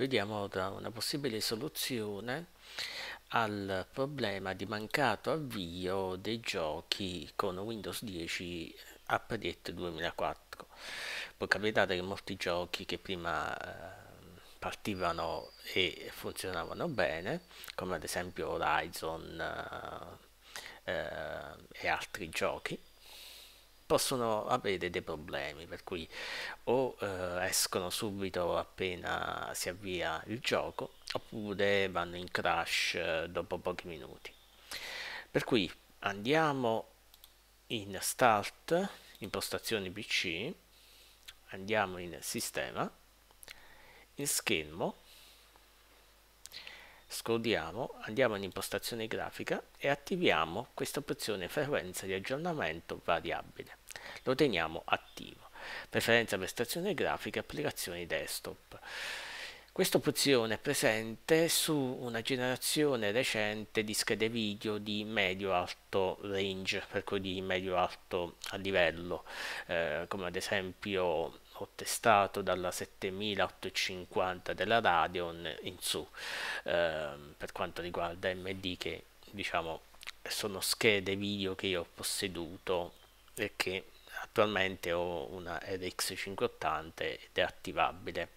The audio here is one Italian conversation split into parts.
vediamo ora una possibile soluzione al problema di mancato avvio dei giochi con Windows 10 Update 2004. Può capitare che molti giochi che prima eh, partivano e funzionavano bene, come ad esempio Horizon eh, eh e altri giochi, possono avere dei problemi, per cui o eh, escono subito appena si avvia il gioco, oppure vanno in crash eh, dopo pochi minuti. Per cui andiamo in Start, impostazioni PC, andiamo in Sistema, in Schermo, scodiamo, andiamo in impostazione grafica e attiviamo questa opzione frequenza di aggiornamento variabile lo teniamo attivo. Preferenza per stazione grafica, applicazioni desktop. Questa opzione è presente su una generazione recente di schede video di medio-alto range, per cui di medio-alto livello, eh, come ad esempio ho testato dalla 7850 della Radeon in su, eh, per quanto riguarda MD che diciamo sono schede video che io ho posseduto e che attualmente ho una edX 580 ed è attivabile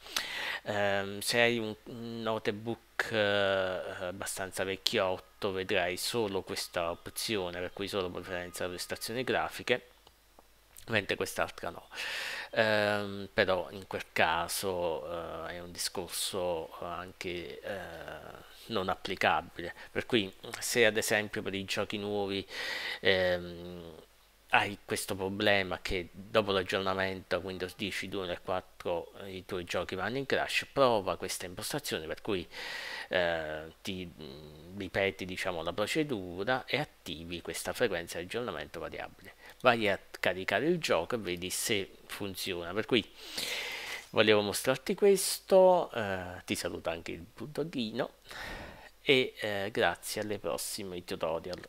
um, se hai un, notebook uh, abbastanza vecchiotto vedrai solo questa opzione per cui solo preferenza stazioni grafiche mentre quest'altra no um, però in quel caso uh, è un discorso anche uh, non applicabile per cui se ad esempio per i giochi nuovi um, hai questo problema che dopo l'aggiornamento Windows 10 2 4 i tuoi giochi vanno in crash, prova questa impostazione per cui eh, ti mm, ripeti diciamo, la procedura e attivi questa frequenza di aggiornamento variabile. Vai a caricare il gioco e vedi se funziona. Per cui volevo mostrarti questo, eh, ti saluta anche il budoghino e eh, grazie alle prossime tutorial.